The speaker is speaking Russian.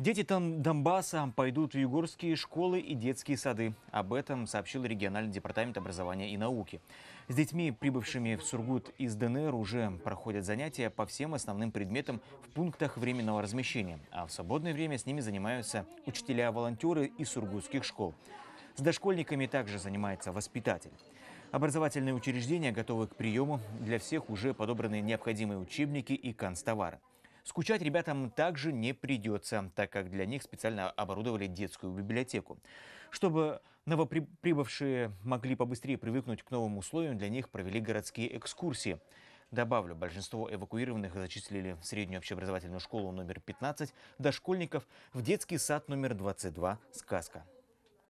Дети там Донбасса пойдут в югорские школы и детские сады. Об этом сообщил региональный департамент образования и науки. С детьми, прибывшими в Сургут из ДНР, уже проходят занятия по всем основным предметам в пунктах временного размещения. А в свободное время с ними занимаются учителя-волонтеры из сургутских школ. С дошкольниками также занимается воспитатель. Образовательные учреждения готовы к приему. Для всех уже подобраны необходимые учебники и канцтовары. Скучать ребятам также не придется, так как для них специально оборудовали детскую библиотеку. Чтобы новоприбывшие могли побыстрее привыкнуть к новым условиям, для них провели городские экскурсии. Добавлю, большинство эвакуированных зачислили в среднюю общеобразовательную школу номер 15, дошкольников в детский сад номер 22 «Сказка».